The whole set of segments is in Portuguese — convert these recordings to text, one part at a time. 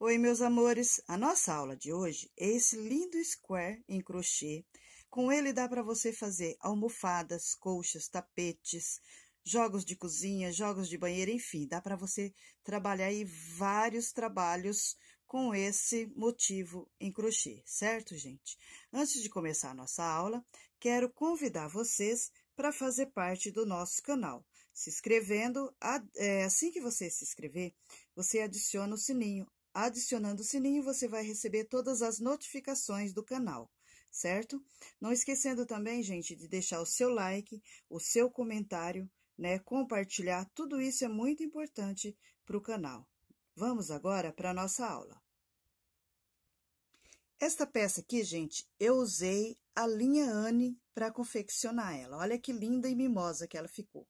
Oi, meus amores! A nossa aula de hoje é esse lindo square em crochê. Com ele dá para você fazer almofadas, colchas, tapetes, jogos de cozinha, jogos de banheiro, enfim, dá para você trabalhar aí vários trabalhos com esse motivo em crochê, certo, gente? Antes de começar a nossa aula, quero convidar vocês para fazer parte do nosso canal. Se inscrevendo, é, assim que você se inscrever, você adiciona o sininho. Adicionando o sininho, você vai receber todas as notificações do canal, certo? Não esquecendo também, gente, de deixar o seu like, o seu comentário, né? Compartilhar, tudo isso é muito importante para o canal. Vamos agora para a nossa aula. Esta peça aqui, gente, eu usei a linha Anne para confeccionar ela. Olha que linda e mimosa que ela ficou.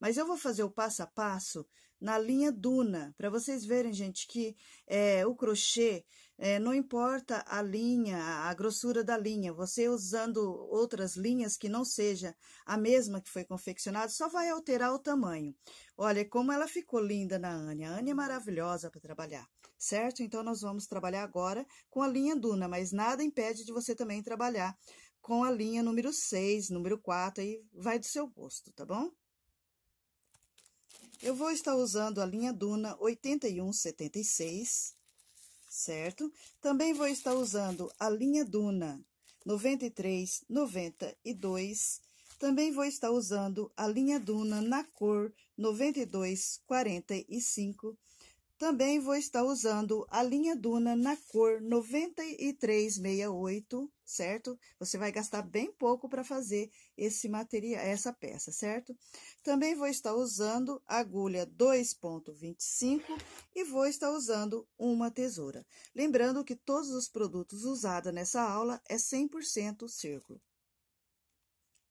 Mas eu vou fazer o passo a passo na linha Duna, para vocês verem, gente, que é, o crochê é, não importa a linha, a grossura da linha, você usando outras linhas que não seja a mesma que foi confeccionada, só vai alterar o tamanho. Olha como ela ficou linda na Ania, a Ania é maravilhosa para trabalhar, certo? Então, nós vamos trabalhar agora com a linha Duna, mas nada impede de você também trabalhar com a linha número 6, número 4, aí vai do seu gosto, tá bom? Eu vou estar usando a linha Duna 8176, certo? Também vou estar usando a linha Duna 9392. Também vou estar usando a linha Duna na cor 9245 também vou estar usando a linha Duna na cor 9368, certo? Você vai gastar bem pouco para fazer esse material, essa peça, certo? Também vou estar usando agulha 2.25 e vou estar usando uma tesoura. Lembrando que todos os produtos usados nessa aula é 100% círculo.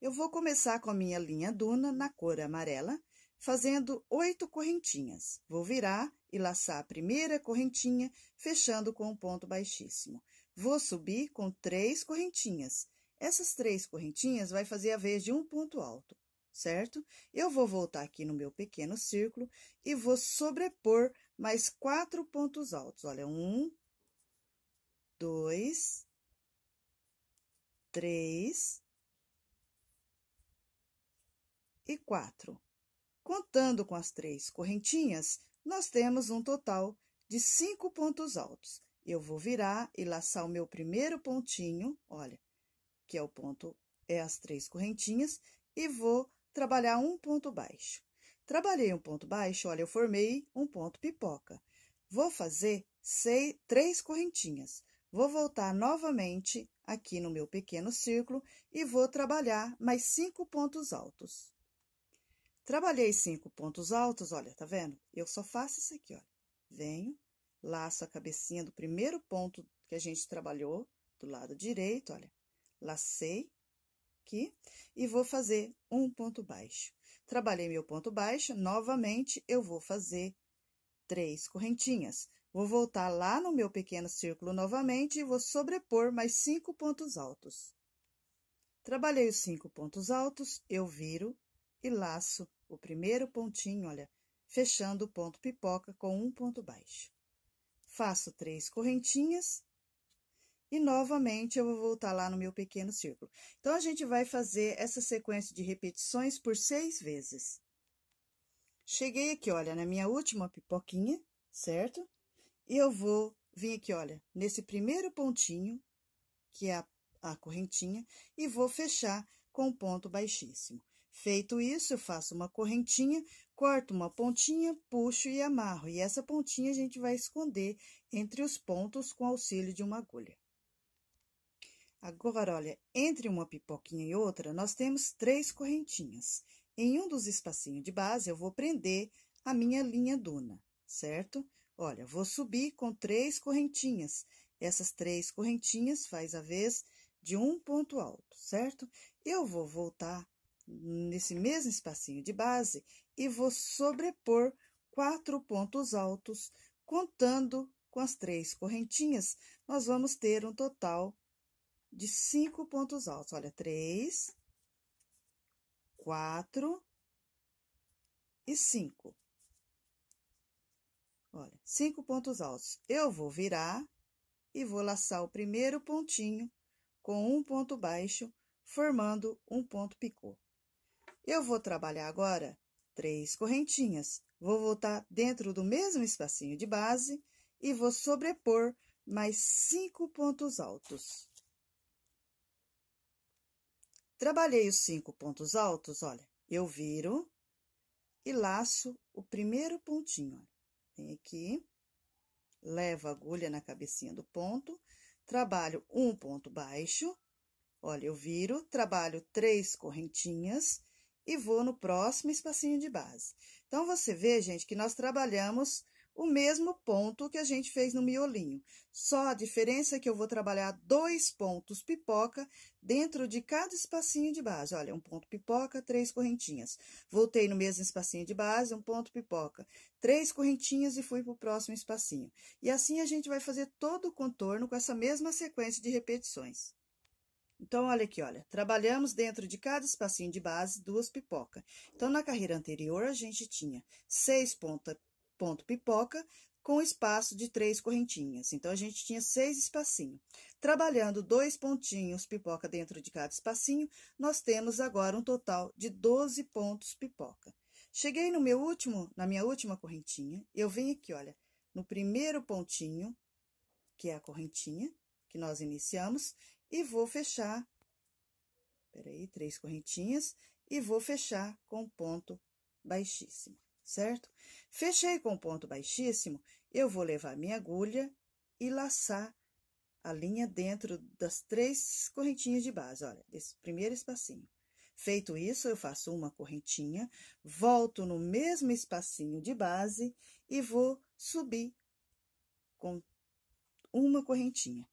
Eu vou começar com a minha linha Duna na cor amarela fazendo oito correntinhas. Vou virar e laçar a primeira correntinha, fechando com um ponto baixíssimo. Vou subir com três correntinhas. Essas três correntinhas vai fazer a vez de um ponto alto, certo? Eu vou voltar aqui no meu pequeno círculo e vou sobrepor mais quatro pontos altos. Olha, um, dois, três e quatro. Contando com as três correntinhas, nós temos um total de cinco pontos altos. Eu vou virar e laçar o meu primeiro pontinho, olha, que é o ponto, é as três correntinhas, e vou trabalhar um ponto baixo. Trabalhei um ponto baixo, olha, eu formei um ponto pipoca. Vou fazer seis, três correntinhas. Vou voltar novamente aqui no meu pequeno círculo e vou trabalhar mais cinco pontos altos. Trabalhei cinco pontos altos, olha, tá vendo? Eu só faço isso aqui, olha. Venho, laço a cabecinha do primeiro ponto que a gente trabalhou, do lado direito, olha. Lacei aqui e vou fazer um ponto baixo. Trabalhei meu ponto baixo, novamente eu vou fazer três correntinhas. Vou voltar lá no meu pequeno círculo novamente e vou sobrepor mais cinco pontos altos. Trabalhei os cinco pontos altos, eu viro e laço o primeiro pontinho, olha, fechando o ponto pipoca com um ponto baixo. Faço três correntinhas e novamente eu vou voltar lá no meu pequeno círculo. Então, a gente vai fazer essa sequência de repetições por seis vezes. Cheguei aqui, olha, na minha última pipoquinha, certo? E eu vou vir aqui, olha, nesse primeiro pontinho, que é a, a correntinha, e vou fechar com um ponto baixíssimo. Feito isso, eu faço uma correntinha, corto uma pontinha, puxo e amarro. E essa pontinha a gente vai esconder entre os pontos com auxílio de uma agulha. Agora, olha, entre uma pipoquinha e outra, nós temos três correntinhas. Em um dos espacinhos de base, eu vou prender a minha linha duna, certo? Olha, vou subir com três correntinhas. Essas três correntinhas faz a vez de um ponto alto, certo? Eu vou voltar nesse mesmo espacinho de base e vou sobrepor quatro pontos altos, contando com as três correntinhas, nós vamos ter um total de cinco pontos altos. Olha, três, quatro e cinco. Olha, cinco pontos altos. Eu vou virar e vou laçar o primeiro pontinho com um ponto baixo, formando um ponto picô. Eu vou trabalhar agora três correntinhas. Vou voltar dentro do mesmo espacinho de base e vou sobrepor mais cinco pontos altos. Trabalhei os cinco pontos altos, olha, eu viro e laço o primeiro pontinho, olha. Vem aqui, levo a agulha na cabecinha do ponto, trabalho um ponto baixo, olha, eu viro, trabalho três correntinhas e vou no próximo espacinho de base. Então, você vê, gente, que nós trabalhamos o mesmo ponto que a gente fez no miolinho. Só a diferença é que eu vou trabalhar dois pontos pipoca dentro de cada espacinho de base. Olha, um ponto pipoca, três correntinhas. Voltei no mesmo espacinho de base, um ponto pipoca, três correntinhas e fui para o próximo espacinho. E assim a gente vai fazer todo o contorno com essa mesma sequência de repetições. Então, olha aqui, olha, trabalhamos dentro de cada espacinho de base duas pipocas. Então, na carreira anterior, a gente tinha seis ponta, ponto pipoca com espaço de três correntinhas. Então, a gente tinha seis espacinhos. Trabalhando dois pontinhos pipoca dentro de cada espacinho, nós temos agora um total de 12 pontos pipoca. Cheguei no meu último, na minha última correntinha, eu venho aqui, olha, no primeiro pontinho, que é a correntinha que nós iniciamos, e vou fechar, peraí, três correntinhas, e vou fechar com ponto baixíssimo, certo? Fechei com ponto baixíssimo, eu vou levar minha agulha e laçar a linha dentro das três correntinhas de base, olha, desse primeiro espacinho. Feito isso, eu faço uma correntinha, volto no mesmo espacinho de base e vou subir com uma correntinha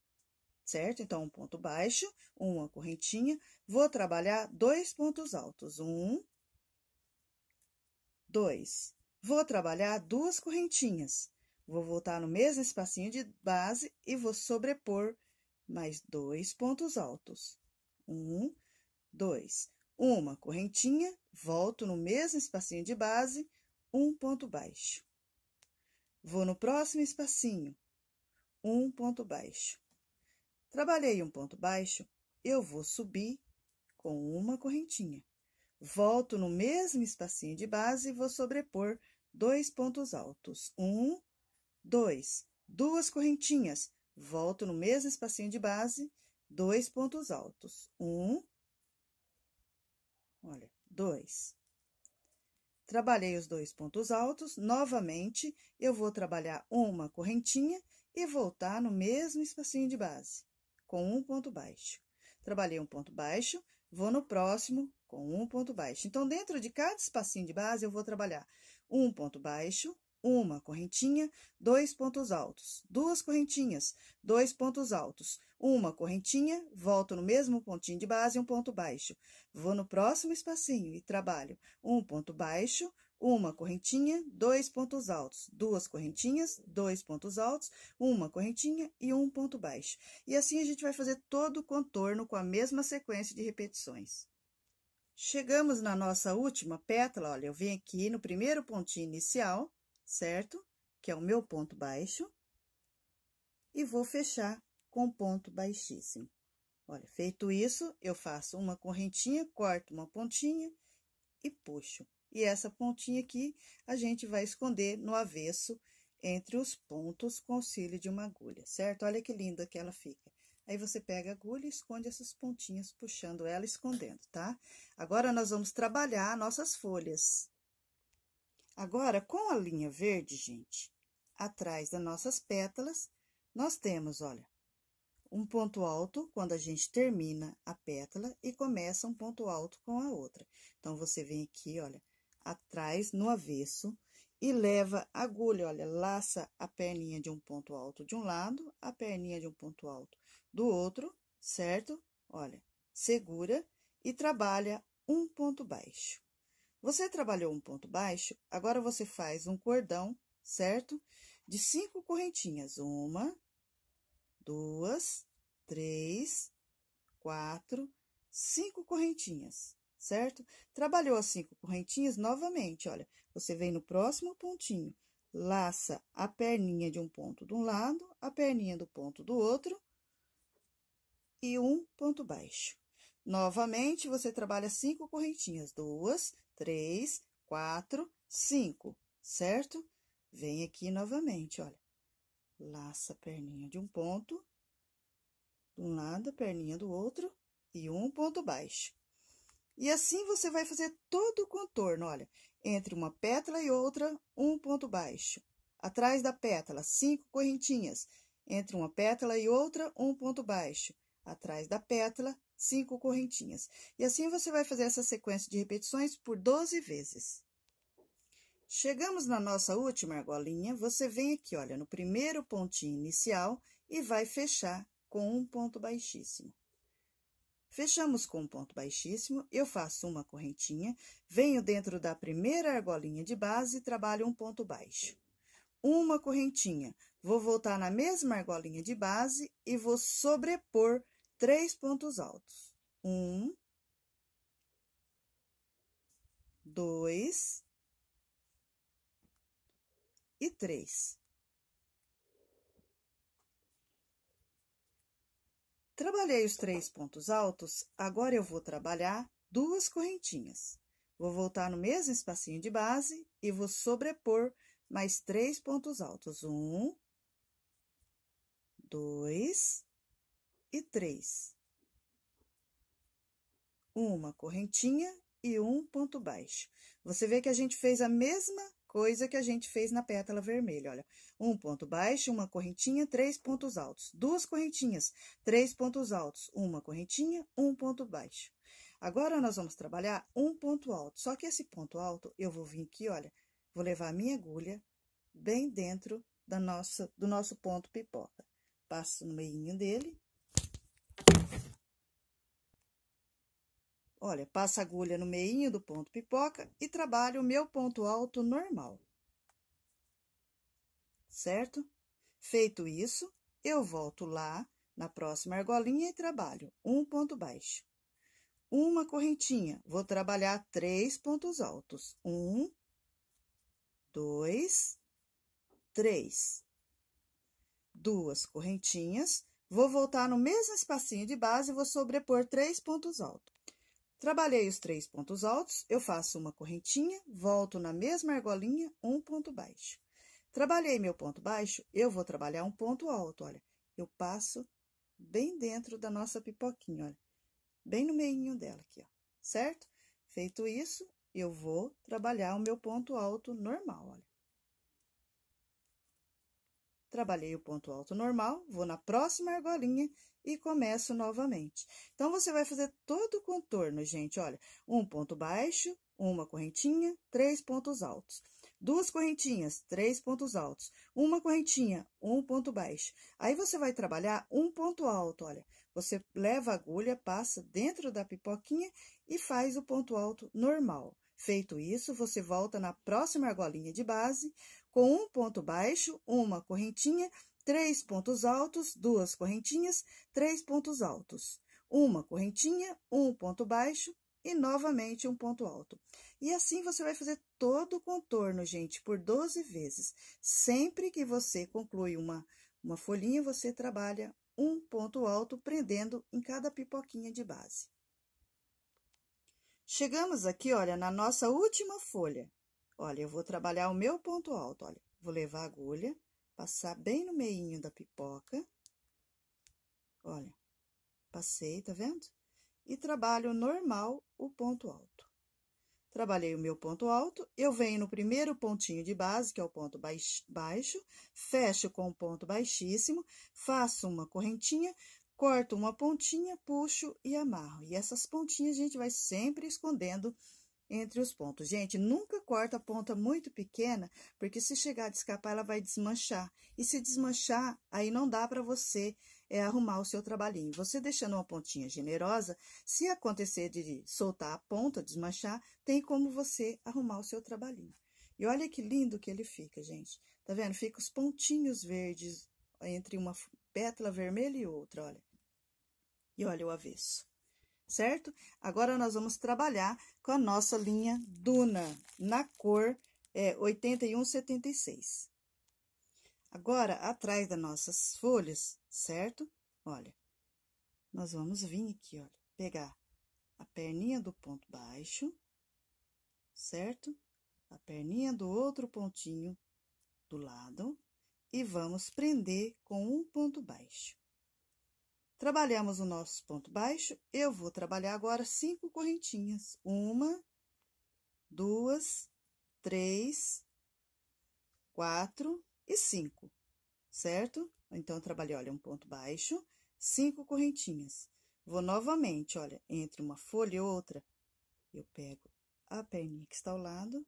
certo? Então, um ponto baixo, uma correntinha. Vou trabalhar dois pontos altos. Um, dois. Vou trabalhar duas correntinhas. Vou voltar no mesmo espacinho de base e vou sobrepor mais dois pontos altos. Um, dois. Uma correntinha, volto no mesmo espacinho de base, um ponto baixo. Vou no próximo espacinho, um ponto baixo. Trabalhei um ponto baixo, eu vou subir com uma correntinha. Volto no mesmo espacinho de base e vou sobrepor dois pontos altos. Um, dois, duas correntinhas. Volto no mesmo espacinho de base, dois pontos altos. Um, olha, dois. Trabalhei os dois pontos altos, novamente eu vou trabalhar uma correntinha e voltar no mesmo espacinho de base com um ponto baixo. Trabalhei um ponto baixo, vou no próximo com um ponto baixo. Então, dentro de cada espacinho de base, eu vou trabalhar um ponto baixo, uma correntinha, dois pontos altos, duas correntinhas, dois pontos altos, uma correntinha, volto no mesmo pontinho de base, um ponto baixo. Vou no próximo espacinho e trabalho um ponto baixo, uma correntinha, dois pontos altos, duas correntinhas, dois pontos altos, uma correntinha e um ponto baixo. E assim a gente vai fazer todo o contorno com a mesma sequência de repetições. Chegamos na nossa última pétala, olha, eu venho aqui no primeiro pontinho inicial, certo? Que é o meu ponto baixo. E vou fechar com ponto baixíssimo. Olha, feito isso, eu faço uma correntinha, corto uma pontinha e puxo. E essa pontinha aqui, a gente vai esconder no avesso entre os pontos com o auxílio de uma agulha, certo? Olha que linda que ela fica. Aí, você pega a agulha e esconde essas pontinhas, puxando ela escondendo, tá? Agora, nós vamos trabalhar nossas folhas. Agora, com a linha verde, gente, atrás das nossas pétalas, nós temos, olha, um ponto alto quando a gente termina a pétala e começa um ponto alto com a outra. Então, você vem aqui, olha, atrás, no avesso, e leva a agulha, olha, laça a perninha de um ponto alto de um lado, a perninha de um ponto alto do outro, certo? Olha, segura e trabalha um ponto baixo. Você trabalhou um ponto baixo, agora você faz um cordão, certo? De cinco correntinhas. Uma, duas, três, quatro, cinco correntinhas certo? Trabalhou as cinco correntinhas novamente, olha, você vem no próximo pontinho, laça a perninha de um ponto de um lado, a perninha do ponto do outro e um ponto baixo. Novamente, você trabalha cinco correntinhas, duas, três, quatro, cinco, certo? Vem aqui novamente, olha, laça a perninha de um ponto, de um lado, a perninha do outro e um ponto baixo. E assim você vai fazer todo o contorno, olha, entre uma pétala e outra, um ponto baixo. Atrás da pétala, cinco correntinhas. Entre uma pétala e outra, um ponto baixo. Atrás da pétala, cinco correntinhas. E assim você vai fazer essa sequência de repetições por 12 vezes. Chegamos na nossa última argolinha, você vem aqui, olha, no primeiro pontinho inicial e vai fechar com um ponto baixíssimo. Fechamos com um ponto baixíssimo, eu faço uma correntinha, venho dentro da primeira argolinha de base e trabalho um ponto baixo. Uma correntinha, vou voltar na mesma argolinha de base e vou sobrepor três pontos altos. Um, dois e três. Trabalhei os três pontos altos, agora eu vou trabalhar duas correntinhas. Vou voltar no mesmo espacinho de base e vou sobrepor mais três pontos altos. Um, dois e três. Uma correntinha e um ponto baixo. Você vê que a gente fez a mesma coisa que a gente fez na pétala vermelha, olha. Um ponto baixo, uma correntinha, três pontos altos. Duas correntinhas, três pontos altos, uma correntinha, um ponto baixo. Agora, nós vamos trabalhar um ponto alto. Só que esse ponto alto, eu vou vir aqui, olha, vou levar a minha agulha bem dentro da nossa, do nosso ponto pipoca. Passo no meio dele. Olha, passa a agulha no meio do ponto pipoca e trabalho o meu ponto alto normal. Certo? Feito isso, eu volto lá na próxima argolinha e trabalho um ponto baixo. Uma correntinha, vou trabalhar três pontos altos. Um, dois, três. Duas correntinhas, vou voltar no mesmo espacinho de base e vou sobrepor três pontos altos. Trabalhei os três pontos altos, eu faço uma correntinha, volto na mesma argolinha, um ponto baixo. Trabalhei meu ponto baixo, eu vou trabalhar um ponto alto, olha. Eu passo bem dentro da nossa pipoquinha, olha. Bem no meinho dela aqui, ó. Certo? Feito isso, eu vou trabalhar o meu ponto alto normal, olha. Trabalhei o ponto alto normal, vou na próxima argolinha e começo novamente. Então, você vai fazer todo o contorno, gente. Olha, um ponto baixo, uma correntinha, três pontos altos. Duas correntinhas, três pontos altos. Uma correntinha, um ponto baixo. Aí, você vai trabalhar um ponto alto, olha. Você leva a agulha, passa dentro da pipoquinha e faz o ponto alto normal. Feito isso, você volta na próxima argolinha de base com um ponto baixo, uma correntinha três pontos altos, duas correntinhas, três pontos altos, uma correntinha, um ponto baixo e novamente um ponto alto. E assim você vai fazer todo o contorno, gente, por 12 vezes. Sempre que você conclui uma, uma folhinha, você trabalha um ponto alto prendendo em cada pipoquinha de base. Chegamos aqui, olha, na nossa última folha. Olha, eu vou trabalhar o meu ponto alto, olha. Vou levar a agulha, passar bem no meinho da pipoca. Olha, passei, tá vendo? E trabalho normal o ponto alto. Trabalhei o meu ponto alto, eu venho no primeiro pontinho de base, que é o ponto baixo, fecho com o ponto baixíssimo, faço uma correntinha, corto uma pontinha, puxo e amarro. E essas pontinhas a gente vai sempre escondendo entre os pontos. Gente, nunca corta a ponta muito pequena, porque se chegar a escapar, ela vai desmanchar. E se desmanchar, aí não dá para você é, arrumar o seu trabalhinho. Você deixando uma pontinha generosa, se acontecer de soltar a ponta, desmanchar, tem como você arrumar o seu trabalhinho. E olha que lindo que ele fica, gente. Tá vendo? Fica os pontinhos verdes entre uma pétala vermelha e outra, olha. E olha o avesso certo? Agora, nós vamos trabalhar com a nossa linha Duna, na cor é, 8176. Agora, atrás das nossas folhas, certo? Olha, nós vamos vir aqui, olha, pegar a perninha do ponto baixo, certo? A perninha do outro pontinho do lado e vamos prender com um ponto baixo. Trabalhamos o nosso ponto baixo, eu vou trabalhar agora cinco correntinhas. Uma, duas, três, quatro e cinco, certo? Então, trabalhei, olha, um ponto baixo, cinco correntinhas. Vou novamente, olha, entre uma folha e outra, eu pego a perninha que está ao lado,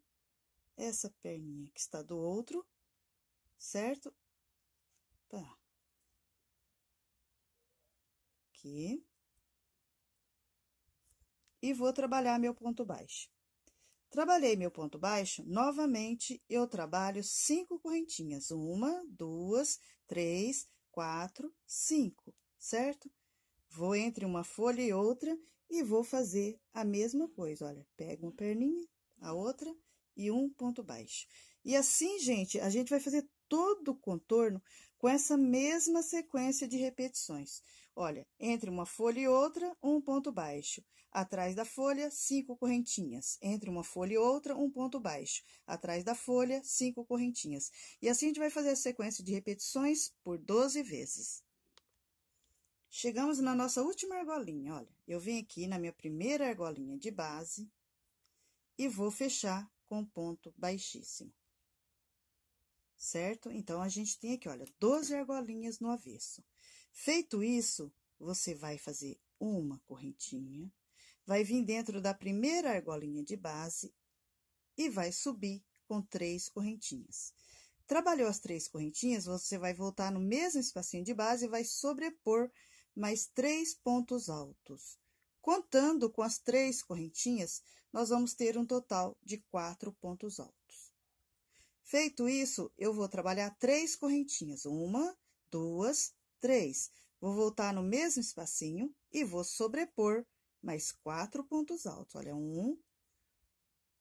essa perninha que está do outro, certo? Tá aqui. E vou trabalhar meu ponto baixo. Trabalhei meu ponto baixo, novamente eu trabalho cinco correntinhas. Uma, duas, três, quatro, cinco, certo? Vou entre uma folha e outra e vou fazer a mesma coisa. Olha, pego uma perninha, a outra e um ponto baixo. E assim, gente, a gente vai fazer todo o contorno com essa mesma sequência de repetições. Olha, entre uma folha e outra, um ponto baixo. Atrás da folha, cinco correntinhas. Entre uma folha e outra, um ponto baixo. Atrás da folha, cinco correntinhas. E assim a gente vai fazer a sequência de repetições por 12 vezes. Chegamos na nossa última argolinha, olha. Eu venho aqui na minha primeira argolinha de base e vou fechar com ponto baixíssimo. Certo? Então, a gente tem aqui, olha, 12 argolinhas no avesso. Feito isso, você vai fazer uma correntinha, vai vir dentro da primeira argolinha de base e vai subir com três correntinhas. Trabalhou as três correntinhas, você vai voltar no mesmo espacinho de base e vai sobrepor mais três pontos altos. Contando com as três correntinhas, nós vamos ter um total de quatro pontos altos. Feito isso, eu vou trabalhar três correntinhas. Uma, duas, 3, vou voltar no mesmo espacinho e vou sobrepor mais quatro pontos altos. Olha, um,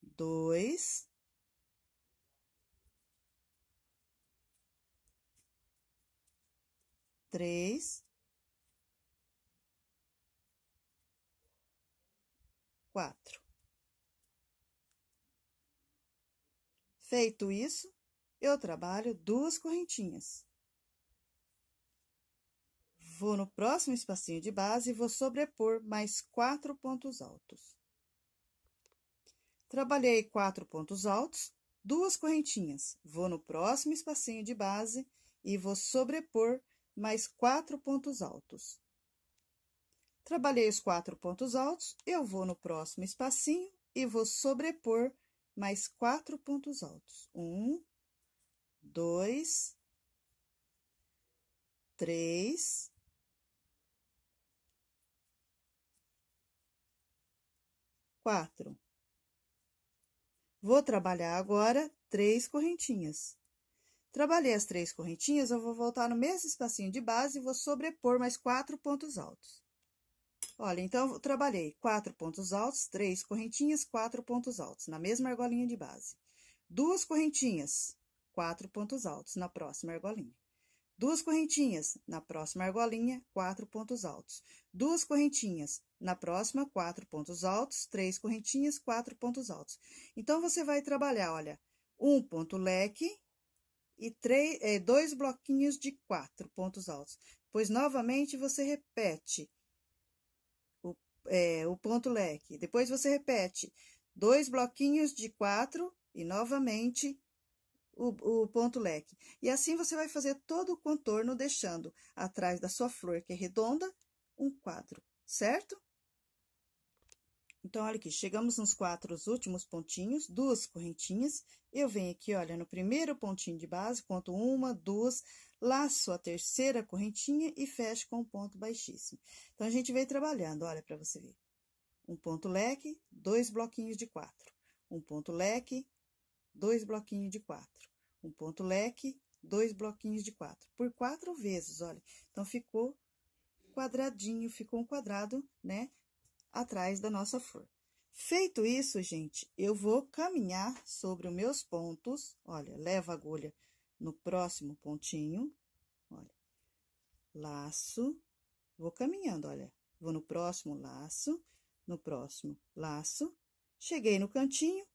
dois, três, quatro. Feito isso, eu trabalho duas correntinhas. Vou no próximo espacinho de base e vou sobrepor mais quatro pontos altos. Trabalhei quatro pontos altos, duas correntinhas. Vou no próximo espacinho de base e vou sobrepor mais quatro pontos altos. Trabalhei os quatro pontos altos, eu vou no próximo espacinho e vou sobrepor mais quatro pontos altos. Um, dois, três, 4. Vou trabalhar agora três correntinhas. Trabalhei as três correntinhas, eu vou voltar no mesmo espacinho de base e vou sobrepor mais quatro pontos altos. Olha, então, eu trabalhei quatro pontos altos, três correntinhas, quatro pontos altos, na mesma argolinha de base. Duas correntinhas, quatro pontos altos na próxima argolinha. Duas correntinhas, na próxima argolinha, quatro pontos altos. Duas correntinhas, na próxima, quatro pontos altos. Três correntinhas, quatro pontos altos. Então, você vai trabalhar, olha, um ponto leque e três, é, dois bloquinhos de quatro pontos altos. Pois, novamente, você repete o, é, o ponto leque. Depois, você repete dois bloquinhos de quatro e, novamente, o, o ponto leque. E assim você vai fazer todo o contorno, deixando atrás da sua flor, que é redonda, um quadro, certo? Então, olha aqui, chegamos nos quatro últimos pontinhos, duas correntinhas. Eu venho aqui, olha, no primeiro pontinho de base, conto uma, duas, laço a terceira correntinha e fecho com um ponto baixíssimo. Então, a gente vem trabalhando, olha, para você ver. Um ponto leque, dois bloquinhos de quatro. Um ponto leque, dois bloquinhos de quatro. Um ponto leque, dois bloquinhos de quatro. Por quatro vezes, olha. Então, ficou quadradinho, ficou um quadrado, né? Atrás da nossa flor. Feito isso, gente, eu vou caminhar sobre os meus pontos. Olha, leva a agulha no próximo pontinho, olha. Laço, vou caminhando, olha. Vou no próximo laço, no próximo laço. Cheguei no cantinho,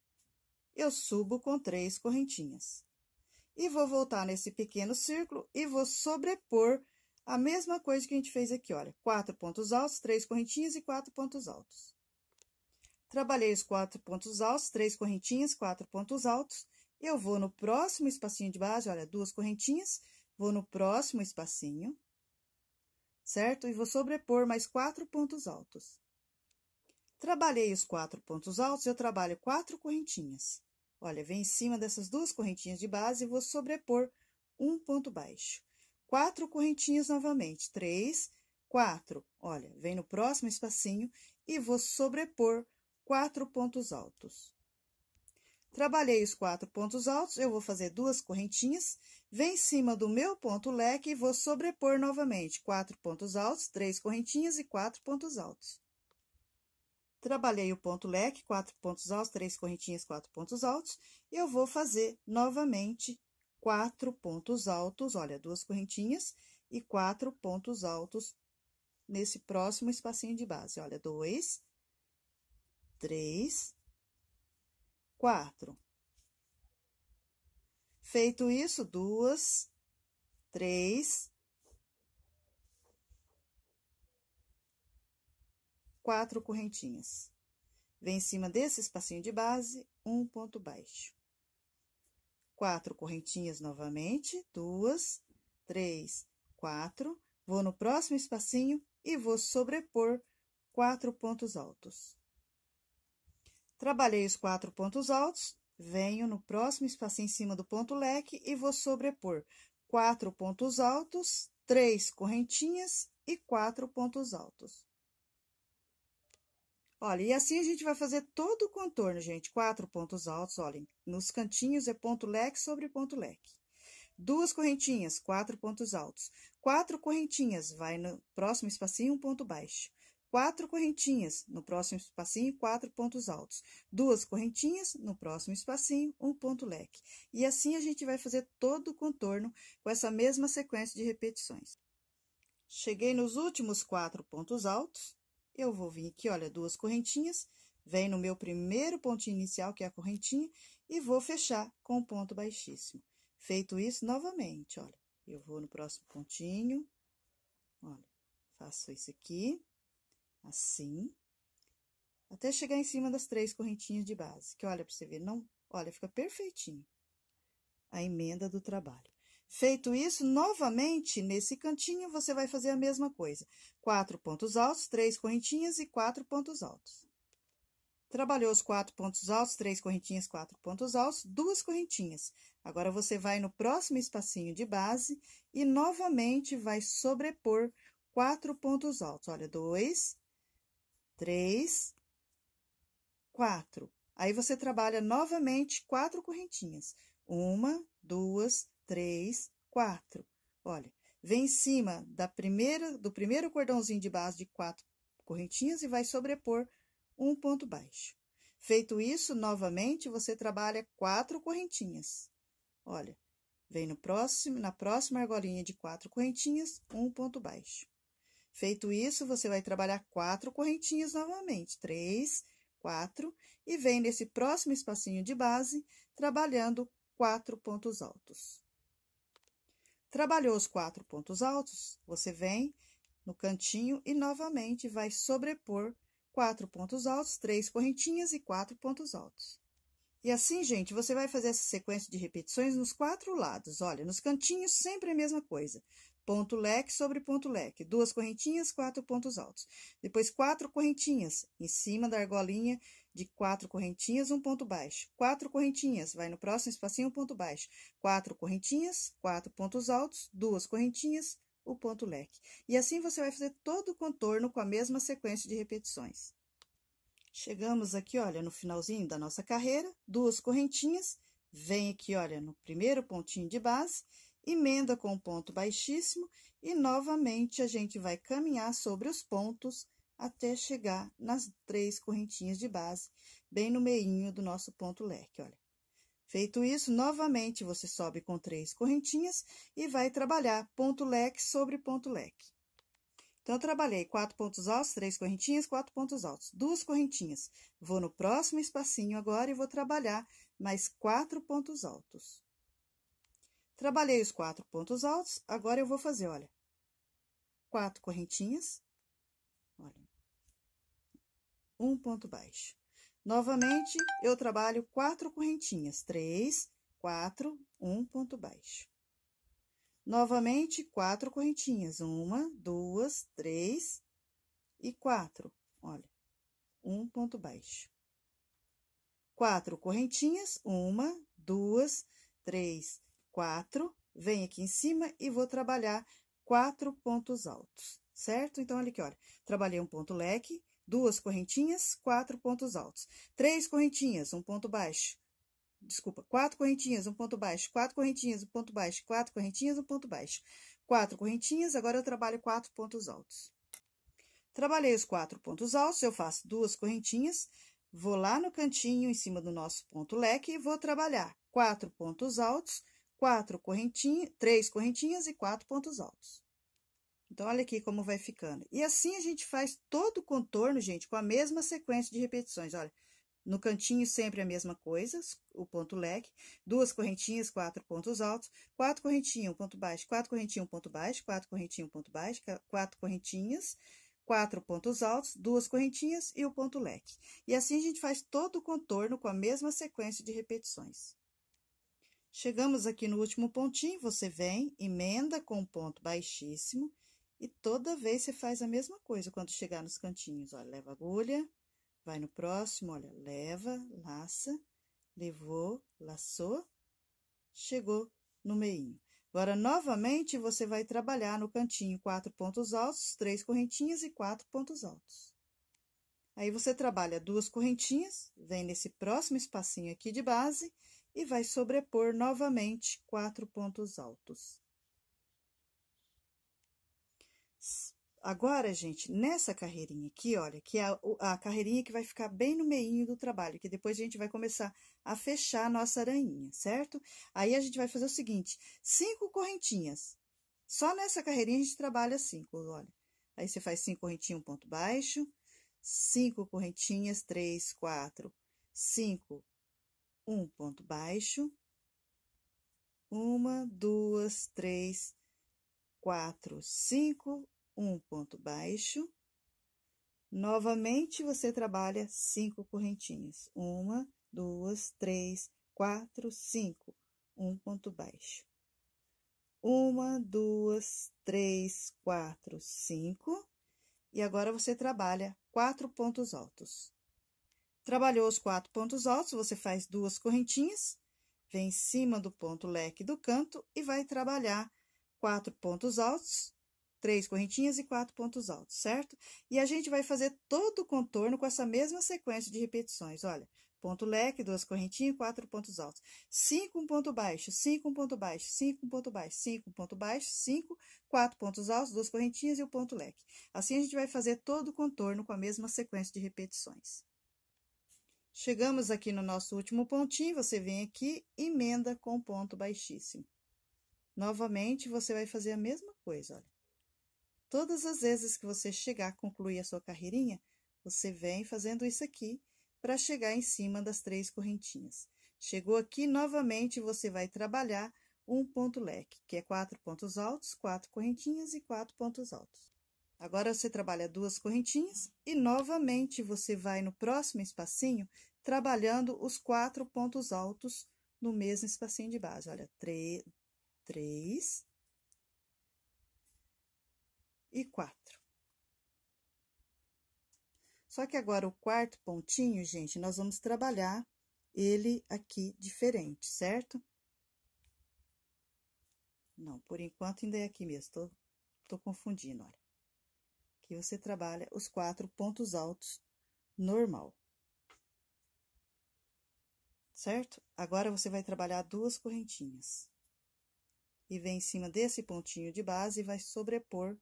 eu subo com três correntinhas. E vou voltar nesse pequeno círculo e vou sobrepor a mesma coisa que a gente fez aqui, olha. Quatro pontos altos, três correntinhas e quatro pontos altos. Trabalhei os quatro pontos altos, três correntinhas, quatro pontos altos. Eu vou no próximo espacinho de base, olha, duas correntinhas, vou no próximo espacinho, certo? E vou sobrepor mais quatro pontos altos. Trabalhei os quatro pontos altos, eu trabalho quatro correntinhas. Olha, vem em cima dessas duas correntinhas de base e vou sobrepor um ponto baixo. Quatro correntinhas novamente. Três, quatro. Olha, vem no próximo espacinho e vou sobrepor quatro pontos altos. Trabalhei os quatro pontos altos, eu vou fazer duas correntinhas, vem em cima do meu ponto leque e vou sobrepor novamente quatro pontos altos, três correntinhas e quatro pontos altos. Trabalhei o ponto leque, quatro pontos altos, três correntinhas, quatro pontos altos. Eu vou fazer novamente quatro pontos altos, olha, duas correntinhas e quatro pontos altos nesse próximo espacinho de base. Olha, dois, três, quatro. Feito isso, duas, três, quatro correntinhas. Vem em cima desse espacinho de base, um ponto baixo. Quatro correntinhas novamente, duas, três, quatro. Vou no próximo espacinho e vou sobrepor quatro pontos altos. Trabalhei os quatro pontos altos, venho no próximo espacinho em cima do ponto leque e vou sobrepor quatro pontos altos, três correntinhas e quatro pontos altos. Olha, e assim a gente vai fazer todo o contorno, gente. Quatro pontos altos, olhem, nos cantinhos é ponto leque sobre ponto leque. Duas correntinhas, quatro pontos altos. Quatro correntinhas, vai no próximo espacinho, um ponto baixo. Quatro correntinhas, no próximo espacinho, quatro pontos altos. Duas correntinhas, no próximo espacinho, um ponto leque. E assim a gente vai fazer todo o contorno com essa mesma sequência de repetições. Cheguei nos últimos quatro pontos altos, eu vou vir aqui, olha, duas correntinhas, vem no meu primeiro pontinho inicial, que é a correntinha, e vou fechar com um ponto baixíssimo. Feito isso, novamente, olha, eu vou no próximo pontinho, olha, faço isso aqui, assim, até chegar em cima das três correntinhas de base, que olha, pra você ver, não, olha, fica perfeitinho a emenda do trabalho. Feito isso, novamente, nesse cantinho, você vai fazer a mesma coisa. Quatro pontos altos, três correntinhas e quatro pontos altos. Trabalhou os quatro pontos altos, três correntinhas, quatro pontos altos, duas correntinhas. Agora, você vai no próximo espacinho de base e, novamente, vai sobrepor quatro pontos altos. Olha, dois, três, quatro. Aí, você trabalha novamente quatro correntinhas. Uma, duas, três, quatro. Olha, vem em cima da primeira, do primeiro cordãozinho de base de quatro correntinhas e vai sobrepor um ponto baixo. Feito isso, novamente, você trabalha quatro correntinhas. Olha, vem no próximo, na próxima argolinha de quatro correntinhas, um ponto baixo. Feito isso, você vai trabalhar quatro correntinhas novamente, três, quatro, e vem nesse próximo espacinho de base, trabalhando quatro pontos altos. Trabalhou os quatro pontos altos, você vem no cantinho e novamente vai sobrepor quatro pontos altos, três correntinhas e quatro pontos altos. E assim, gente, você vai fazer essa sequência de repetições nos quatro lados. Olha, nos cantinhos sempre a mesma coisa ponto leque sobre ponto leque, duas correntinhas, quatro pontos altos. Depois, quatro correntinhas em cima da argolinha de quatro correntinhas, um ponto baixo. Quatro correntinhas, vai no próximo espacinho, um ponto baixo. Quatro correntinhas, quatro pontos altos, duas correntinhas, o ponto leque. E assim você vai fazer todo o contorno com a mesma sequência de repetições. Chegamos aqui, olha, no finalzinho da nossa carreira, duas correntinhas, vem aqui, olha, no primeiro pontinho de base emenda com um ponto baixíssimo e novamente a gente vai caminhar sobre os pontos até chegar nas três correntinhas de base, bem no meinho do nosso ponto leque, olha. Feito isso, novamente você sobe com três correntinhas e vai trabalhar ponto leque sobre ponto leque. Então, eu trabalhei quatro pontos altos, três correntinhas, quatro pontos altos, duas correntinhas. Vou no próximo espacinho agora e vou trabalhar mais quatro pontos altos. Trabalhei os quatro pontos altos, agora eu vou fazer, olha, quatro correntinhas, olha, um ponto baixo. Novamente, eu trabalho quatro correntinhas, três, quatro, um ponto baixo. Novamente, quatro correntinhas, uma, duas, três e quatro, olha, um ponto baixo. Quatro correntinhas, uma, duas, três, 4, venho aqui em cima e vou trabalhar quatro pontos altos, certo? Então, olha aqui, olha, trabalhei um ponto leque, duas correntinhas, quatro pontos altos, três correntinhas, um ponto baixo, desculpa, quatro correntinhas, um ponto baixo, quatro correntinhas, um ponto baixo, quatro correntinhas, um ponto baixo, quatro correntinhas, agora eu trabalho quatro pontos altos. Trabalhei os quatro pontos altos, eu faço duas correntinhas, vou lá no cantinho, em cima do nosso ponto leque, e vou trabalhar quatro pontos altos, quatro correntinhas, três correntinhas e quatro pontos altos. Então, olha aqui como vai ficando. E assim a gente faz todo o contorno, gente, com a mesma sequência de repetições. Olha, no cantinho sempre a mesma coisa, o ponto leque, duas correntinhas, quatro pontos altos, quatro correntinhas, um ponto baixo, quatro correntinhas, um ponto baixo, quatro correntinhas, um ponto baixo, quatro correntinhas, quatro pontos altos, duas correntinhas e o ponto leque. E assim a gente faz todo o contorno com a mesma sequência de repetições. Chegamos aqui no último pontinho, você vem, emenda com um ponto baixíssimo e toda vez você faz a mesma coisa quando chegar nos cantinhos. Olha, leva agulha, vai no próximo, olha, leva, laça, levou, laçou, chegou no meinho. Agora, novamente, você vai trabalhar no cantinho quatro pontos altos, três correntinhas e quatro pontos altos. Aí, você trabalha duas correntinhas, vem nesse próximo espacinho aqui de base e vai sobrepor novamente quatro pontos altos. Agora, gente, nessa carreirinha aqui, olha, que é a, carreirinha que vai ficar bem no meio do trabalho, que depois a gente vai começar a fechar a nossa aranhinha, certo? Aí a gente vai fazer o seguinte, cinco correntinhas. Só nessa carreirinha a gente trabalha cinco, olha. Aí você faz cinco correntinhas, um ponto baixo, cinco correntinhas, três, quatro, cinco, um ponto baixo, uma, duas, três, quatro, cinco, um ponto baixo. Novamente, você trabalha cinco correntinhas. Uma, duas, três, quatro, cinco, um ponto baixo. Uma, duas, três, quatro, cinco. E agora, você trabalha quatro pontos altos. Trabalhou os quatro pontos altos, você faz duas correntinhas, vem em cima do ponto leque do canto e vai trabalhar quatro pontos altos, três correntinhas e quatro pontos altos, certo? E a gente vai fazer todo o contorno com essa mesma sequência de repetições. Olha, ponto leque, duas correntinhas, quatro pontos altos. Cinco, um ponto baixo, cinco, um ponto baixo, cinco, um ponto baixo, cinco, um ponto baixo, cinco, quatro pontos altos, duas correntinhas e o um ponto leque. Assim, a gente vai fazer todo o contorno com a mesma sequência de repetições. Chegamos aqui no nosso último pontinho, você vem aqui, emenda com ponto baixíssimo. Novamente, você vai fazer a mesma coisa, olha. Todas as vezes que você chegar a concluir a sua carreirinha, você vem fazendo isso aqui para chegar em cima das três correntinhas. Chegou aqui, novamente, você vai trabalhar um ponto leque, que é quatro pontos altos, quatro correntinhas e quatro pontos altos. Agora, você trabalha duas correntinhas e, novamente, você vai no próximo espacinho trabalhando os quatro pontos altos no mesmo espacinho de base. Olha, três e quatro. Só que agora o quarto pontinho, gente, nós vamos trabalhar ele aqui diferente, certo? Não, por enquanto ainda é aqui mesmo, tô, tô confundindo, olha. Aqui você trabalha os quatro pontos altos normal certo? Agora você vai trabalhar duas correntinhas. E vem em cima desse pontinho de base e vai sobrepor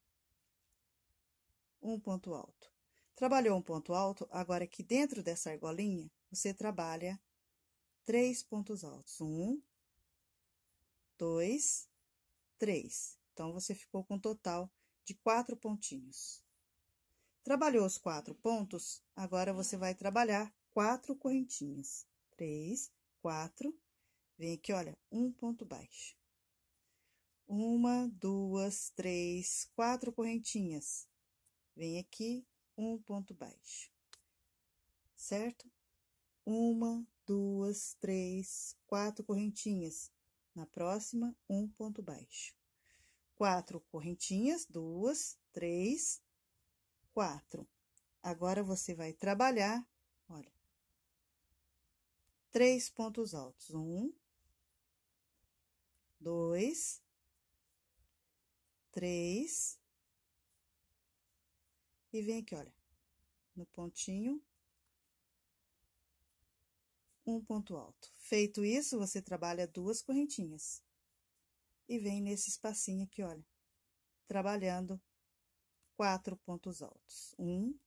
um ponto alto. Trabalhou um ponto alto, agora aqui dentro dessa argolinha, você trabalha três pontos altos. Um, dois, três. Então, você ficou com um total de quatro pontinhos. Trabalhou os quatro pontos, agora você vai trabalhar quatro correntinhas três, quatro. Vem aqui, olha, um ponto baixo. Uma, duas, três, quatro correntinhas. Vem aqui, um ponto baixo. Certo? Uma, duas, três, quatro correntinhas. Na próxima, um ponto baixo. Quatro correntinhas, duas, três, quatro. Agora, você vai trabalhar, olha, três pontos altos. Um, dois, três. E vem aqui, olha, no pontinho, um ponto alto. Feito isso, você trabalha duas correntinhas. E vem nesse espacinho aqui, olha, trabalhando quatro pontos altos. Um,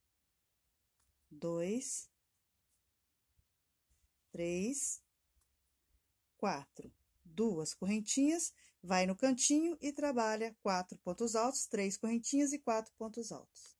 dois, três, quatro. Duas correntinhas, vai no cantinho e trabalha quatro pontos altos, três correntinhas e quatro pontos altos.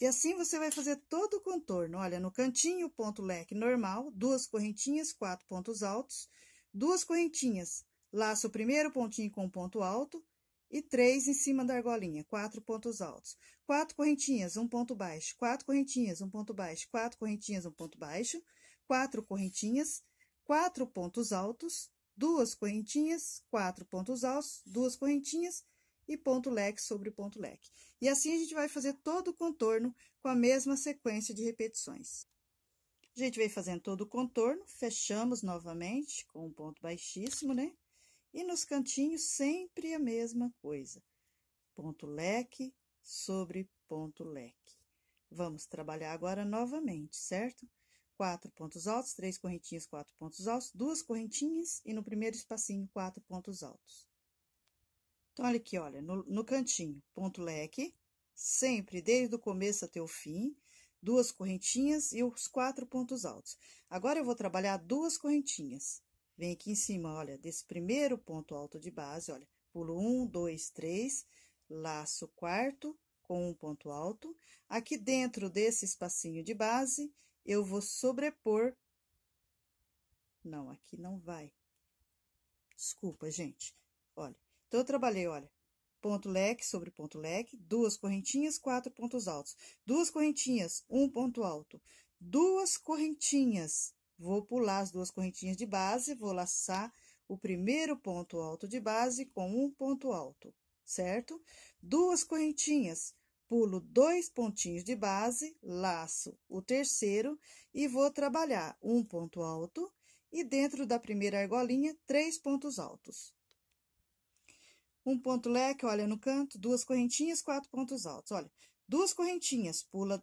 E assim você vai fazer todo o contorno. Olha, no cantinho, ponto leque normal, duas correntinhas, quatro pontos altos, duas correntinhas, laço o primeiro pontinho com um ponto alto e três em cima da argolinha, quatro pontos altos. Quatro correntinhas, um ponto baixo, quatro correntinhas, um ponto baixo, quatro correntinhas, um ponto baixo, quatro correntinhas, quatro pontos altos, duas correntinhas, quatro pontos altos, duas correntinhas e ponto leque sobre ponto leque. E assim a gente vai fazer todo o contorno com a mesma sequência de repetições. A gente vem fazendo todo o contorno, fechamos novamente com um ponto baixíssimo, né? E nos cantinhos sempre a mesma coisa. Ponto leque sobre ponto leque. Vamos trabalhar agora novamente, certo? quatro pontos altos, três correntinhas, quatro pontos altos, duas correntinhas e no primeiro espacinho, quatro pontos altos. Então, olha aqui, olha, no, no cantinho, ponto leque, sempre, desde o começo até o fim, duas correntinhas e os quatro pontos altos. Agora, eu vou trabalhar duas correntinhas. Vem aqui em cima, olha, desse primeiro ponto alto de base, olha, pulo um, dois, três, laço quarto com um ponto alto. Aqui dentro desse espacinho de base, eu vou sobrepor. Não, aqui não vai. Desculpa, gente. Olha, então eu trabalhei, olha, ponto leque sobre ponto leque, duas correntinhas, quatro pontos altos. Duas correntinhas, um ponto alto. Duas correntinhas. Vou pular as duas correntinhas de base, vou laçar o primeiro ponto alto de base com um ponto alto, certo? Duas correntinhas, pulo dois pontinhos de base, laço o terceiro e vou trabalhar um ponto alto e dentro da primeira argolinha, três pontos altos. Um ponto leque, olha no canto, duas correntinhas, quatro pontos altos. Olha, duas correntinhas, pula,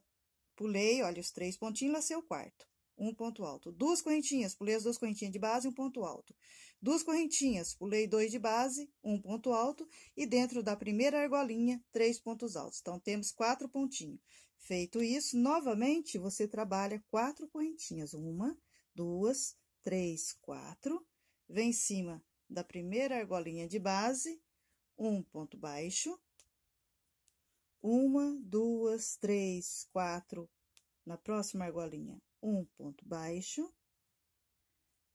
pulei, olha os três pontinhos, lacei o quarto um ponto alto. Duas correntinhas, pulei as duas correntinhas de base, um ponto alto. Duas correntinhas, pulei dois de base, um ponto alto. E dentro da primeira argolinha, três pontos altos. Então, temos quatro pontinhos. Feito isso, novamente, você trabalha quatro correntinhas. Uma, duas, três, quatro. Vem em cima da primeira argolinha de base, um ponto baixo. Uma, duas, três, quatro. Na próxima argolinha, um ponto baixo.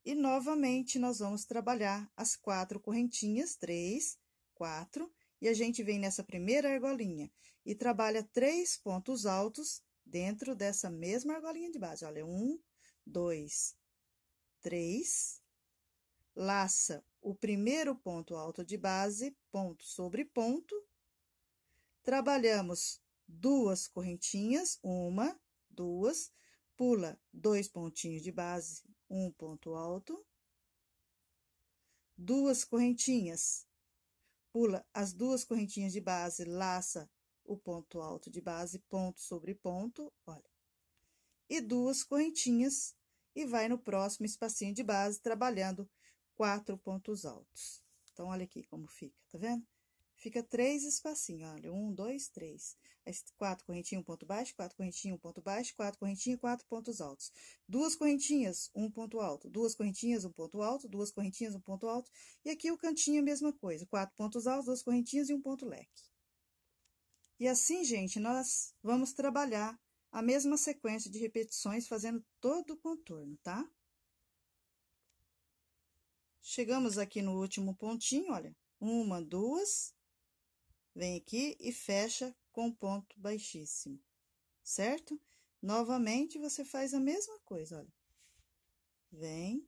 E novamente nós vamos trabalhar as quatro correntinhas, três, quatro, e a gente vem nessa primeira argolinha e trabalha três pontos altos dentro dessa mesma argolinha de base. Olha, um, dois, três, laça o primeiro ponto alto de base, ponto sobre ponto, trabalhamos duas correntinhas, uma, duas, pula dois pontinhos de base, um ponto alto, duas correntinhas, pula as duas correntinhas de base, laça o ponto alto de base, ponto sobre ponto, olha, e duas correntinhas, e vai no próximo espacinho de base, trabalhando quatro pontos altos. Então, olha aqui como fica, tá vendo? Fica três espacinhos, olha, um, dois, três. quatro correntinhas, um ponto baixo, quatro correntinhas, um ponto baixo, quatro correntinhas, quatro pontos altos. Duas correntinhas, um ponto alto. Duas correntinhas, um ponto alto. Duas correntinhas, um ponto alto. E aqui o cantinho, a mesma coisa. Quatro pontos altos, duas correntinhas e um ponto leque. E assim, gente, nós vamos trabalhar a mesma sequência de repetições, fazendo todo o contorno, tá? Chegamos aqui no último pontinho, olha. Uma, duas, Vem aqui e fecha com ponto baixíssimo, certo? Novamente, você faz a mesma coisa, olha. Vem,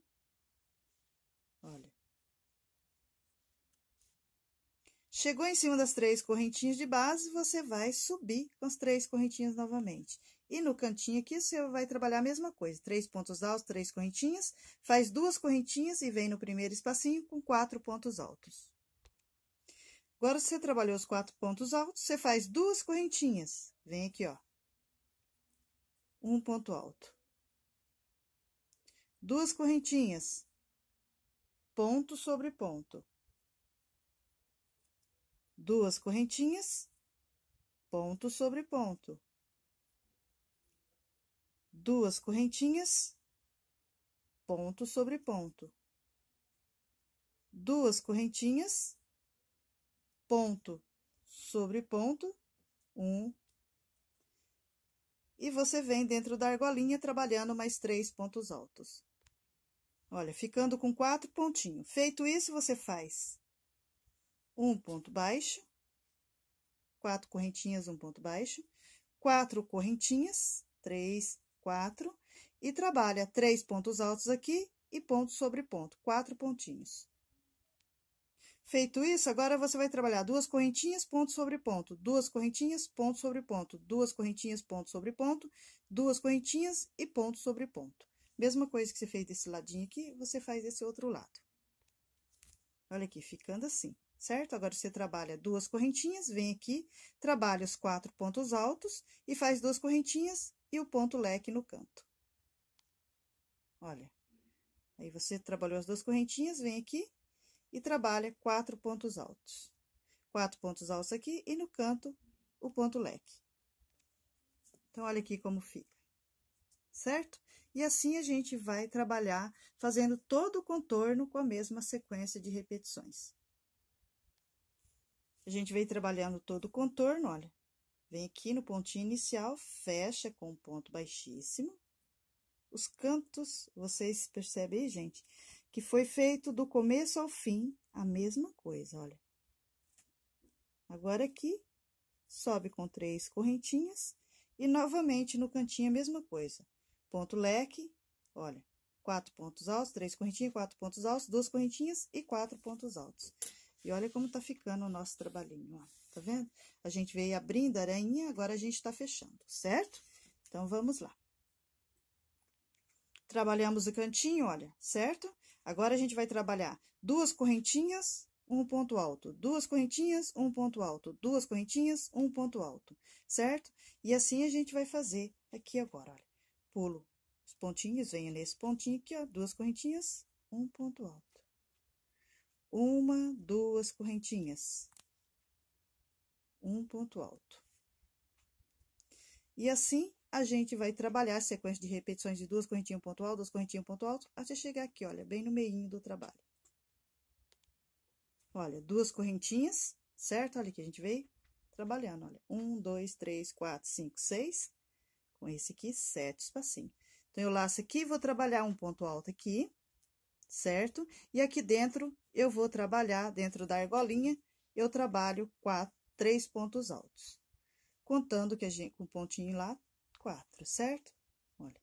olha. Chegou em cima das três correntinhas de base, você vai subir com as três correntinhas novamente. E no cantinho aqui, você vai trabalhar a mesma coisa. Três pontos altos, três correntinhas, faz duas correntinhas e vem no primeiro espacinho com quatro pontos altos. Agora você trabalhou os quatro pontos altos, você faz duas correntinhas. Vem aqui, ó. Um ponto alto. Duas correntinhas. Ponto sobre ponto. Duas correntinhas. Ponto sobre ponto. Duas correntinhas. Ponto sobre ponto. Duas correntinhas ponto sobre ponto, um. E você vem dentro da argolinha trabalhando mais três pontos altos. Olha, ficando com quatro pontinhos. Feito isso, você faz um ponto baixo, quatro correntinhas, um ponto baixo, quatro correntinhas, três, quatro, e trabalha três pontos altos aqui e ponto sobre ponto, quatro pontinhos. Feito isso, agora você vai trabalhar duas correntinhas, ponto sobre ponto, duas correntinhas, ponto sobre ponto, duas correntinhas, ponto sobre ponto, duas correntinhas e ponto sobre ponto. Mesma coisa que você fez desse ladinho aqui, você faz desse outro lado. Olha aqui, ficando assim, certo? Agora, você trabalha duas correntinhas, vem aqui, trabalha os quatro pontos altos e faz duas correntinhas e o ponto leque no canto. Olha, aí você trabalhou as duas correntinhas, vem aqui, e trabalha quatro pontos altos. Quatro pontos altos aqui e no canto o ponto leque. Então, olha aqui como fica, certo? E assim a gente vai trabalhar fazendo todo o contorno com a mesma sequência de repetições. A gente vem trabalhando todo o contorno, olha. Vem aqui no pontinho inicial, fecha com um ponto baixíssimo. Os cantos, vocês percebem aí, gente? que foi feito do começo ao fim a mesma coisa, olha. Agora aqui, sobe com três correntinhas e novamente no cantinho a mesma coisa. Ponto leque, olha, quatro pontos altos, três correntinhas, quatro pontos altos, duas correntinhas e quatro pontos altos. E olha como tá ficando o nosso trabalhinho, ó. Tá vendo? A gente veio abrindo a aranha, agora a gente tá fechando, certo? Então, vamos lá. Trabalhamos o cantinho, olha, certo? Agora a gente vai trabalhar duas correntinhas, um ponto alto, duas correntinhas, um ponto alto, duas correntinhas, um ponto alto, certo? E assim a gente vai fazer aqui agora, olha. Pulo os pontinhos, venho nesse pontinho aqui, ó, duas correntinhas, um ponto alto. Uma, duas correntinhas, um ponto alto. E assim a gente vai trabalhar a sequência de repetições de duas correntinhas ponto alto, duas correntinhas ponto alto, até chegar aqui, olha, bem no meio do trabalho. Olha, duas correntinhas, certo? Olha que a gente veio trabalhando, olha. Um, dois, três, quatro, cinco, seis. Com esse aqui, sete espacinhos. Então, eu laço aqui, vou trabalhar um ponto alto aqui, certo? E aqui dentro, eu vou trabalhar, dentro da argolinha, eu trabalho quatro, três pontos altos. Contando que a gente, com um pontinho lá, quatro, certo? Olha,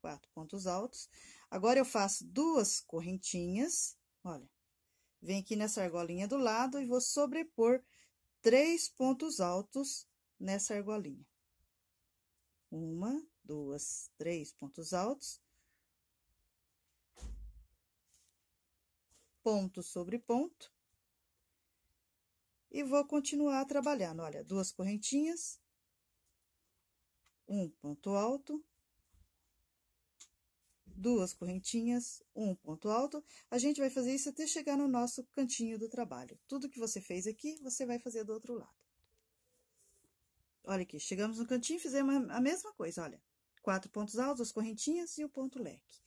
quatro pontos altos. Agora, eu faço duas correntinhas, olha. Vem aqui nessa argolinha do lado e vou sobrepor três pontos altos nessa argolinha. Uma, duas, três pontos altos. Ponto sobre ponto. E vou continuar trabalhando, olha, duas correntinhas, um ponto alto, duas correntinhas, um ponto alto. A gente vai fazer isso até chegar no nosso cantinho do trabalho. Tudo que você fez aqui, você vai fazer do outro lado. Olha aqui, chegamos no cantinho e fizemos a mesma coisa, olha. Quatro pontos altos, as correntinhas e o ponto leque.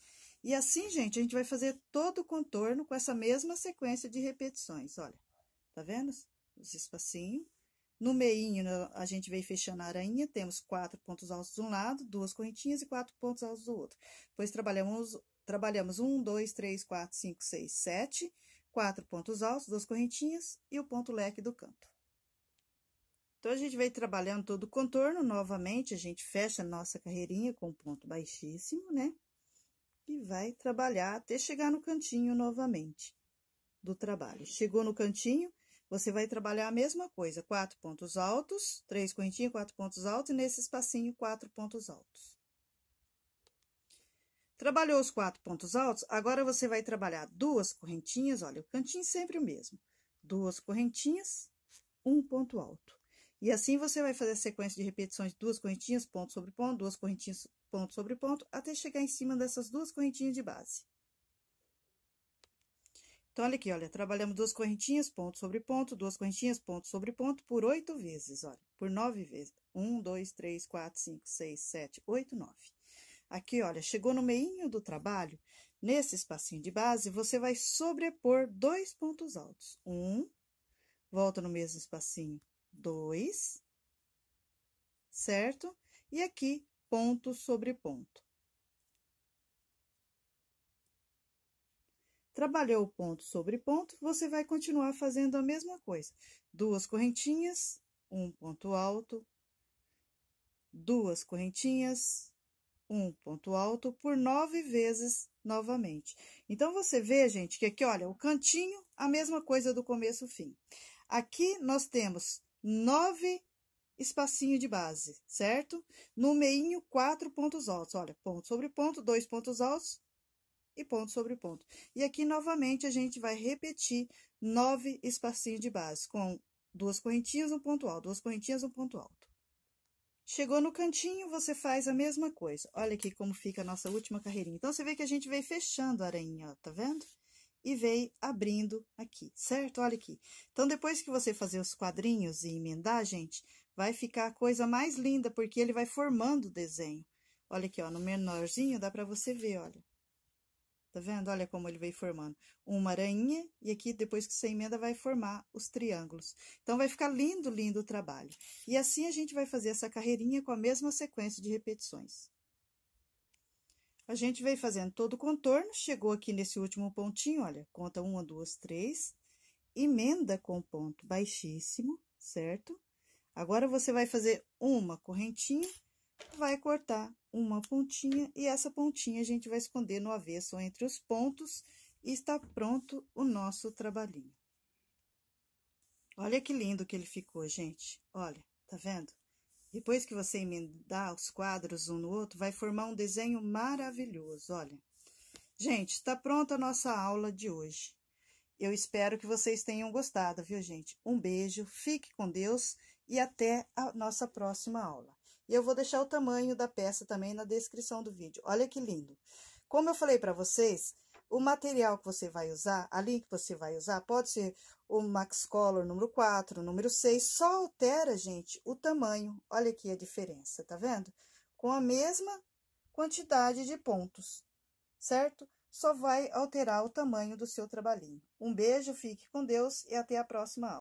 E assim, gente, a gente vai fazer todo o contorno com essa mesma sequência de repetições, olha. Tá vendo? Os espacinhos. No meio né, a gente veio fechando a aranha, temos quatro pontos altos de um lado, duas correntinhas e quatro pontos altos do outro. Depois, trabalhamos, trabalhamos um, dois, três, quatro, cinco, seis, sete, quatro pontos altos, duas correntinhas e o ponto leque do canto. Então, a gente veio trabalhando todo o contorno, novamente, a gente fecha a nossa carreirinha com ponto baixíssimo, né? E vai trabalhar até chegar no cantinho novamente do trabalho. Chegou no cantinho, você vai trabalhar a mesma coisa, quatro pontos altos, três correntinhas, quatro pontos altos, e nesse espacinho, quatro pontos altos. Trabalhou os quatro pontos altos, agora você vai trabalhar duas correntinhas, olha, o cantinho sempre o mesmo. Duas correntinhas, um ponto alto. E assim você vai fazer a sequência de repetições de duas correntinhas, ponto sobre ponto, duas correntinhas, ponto sobre ponto, até chegar em cima dessas duas correntinhas de base. Então, olha aqui, olha, trabalhamos duas correntinhas, ponto sobre ponto, duas correntinhas, ponto sobre ponto, por oito vezes, olha, por nove vezes. Um, dois, três, quatro, cinco, seis, sete, oito, nove. Aqui, olha, chegou no meinho do trabalho, nesse espacinho de base, você vai sobrepor dois pontos altos. Um, volta no mesmo espacinho, dois, certo? E aqui, ponto sobre ponto. Trabalhou ponto sobre ponto, você vai continuar fazendo a mesma coisa. Duas correntinhas, um ponto alto, duas correntinhas, um ponto alto, por nove vezes novamente. Então, você vê, gente, que aqui, olha, o cantinho, a mesma coisa do começo ao fim. Aqui, nós temos nove espacinho de base, certo? No meinho, quatro pontos altos. Olha, ponto sobre ponto, dois pontos altos, e ponto sobre ponto. E aqui, novamente, a gente vai repetir nove espacinhos de base, com duas correntinhas, um ponto alto, duas correntinhas, um ponto alto. Chegou no cantinho, você faz a mesma coisa. Olha aqui como fica a nossa última carreirinha. Então, você vê que a gente veio fechando a aranha, ó, tá vendo? E veio abrindo aqui, certo? Olha aqui. Então, depois que você fazer os quadrinhos e emendar, gente, vai ficar a coisa mais linda, porque ele vai formando o desenho. Olha aqui, ó, no menorzinho dá pra você ver, olha. Tá vendo? Olha como ele veio formando. Uma aranha, e aqui, depois que você emenda, vai formar os triângulos. Então, vai ficar lindo, lindo o trabalho. E assim, a gente vai fazer essa carreirinha com a mesma sequência de repetições. A gente veio fazendo todo o contorno, chegou aqui nesse último pontinho, olha, conta uma, duas, três, emenda com ponto baixíssimo, certo? Agora, você vai fazer uma correntinha, vai cortar uma pontinha e essa pontinha a gente vai esconder no avesso entre os pontos e está pronto o nosso trabalhinho. Olha que lindo que ele ficou, gente. Olha, tá vendo? Depois que você emendar os quadros um no outro, vai formar um desenho maravilhoso, olha. Gente, está pronta a nossa aula de hoje. Eu espero que vocês tenham gostado, viu, gente? Um beijo, fique com Deus e até a nossa próxima aula. E eu vou deixar o tamanho da peça também na descrição do vídeo. Olha que lindo! Como eu falei para vocês, o material que você vai usar, a linha que você vai usar, pode ser o Max Color número 4, número 6, só altera, gente, o tamanho. Olha aqui a diferença, tá vendo? Com a mesma quantidade de pontos, certo? Só vai alterar o tamanho do seu trabalhinho. Um beijo, fique com Deus e até a próxima aula.